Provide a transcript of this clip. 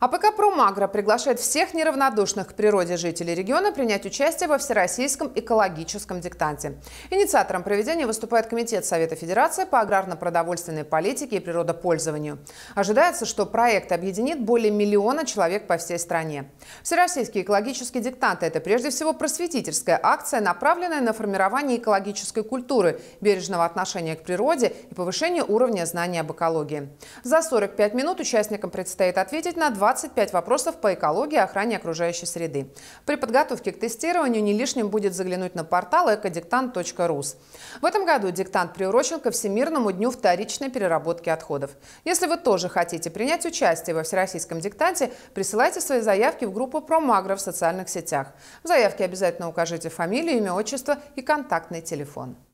АПК «Промагра» приглашает всех неравнодушных к природе жителей региона принять участие во Всероссийском экологическом диктанте. Инициатором проведения выступает Комитет Совета Федерации по аграрно-продовольственной политике и природопользованию. Ожидается, что проект объединит более миллиона человек по всей стране. Всероссийский экологический диктант – это прежде всего просветительская акция, направленная на формирование экологической культуры, бережного отношения к природе и повышение уровня знаний об экологии. За 45 минут участникам предстоит ответить на два 25 вопросов по экологии и охране окружающей среды. При подготовке к тестированию не лишним будет заглянуть на портал экодиктант.рус. В этом году диктант приурочен ко Всемирному дню вторичной переработки отходов. Если вы тоже хотите принять участие во всероссийском диктанте, присылайте свои заявки в группу «Промагра» в социальных сетях. В заявке обязательно укажите фамилию, имя, отчество и контактный телефон.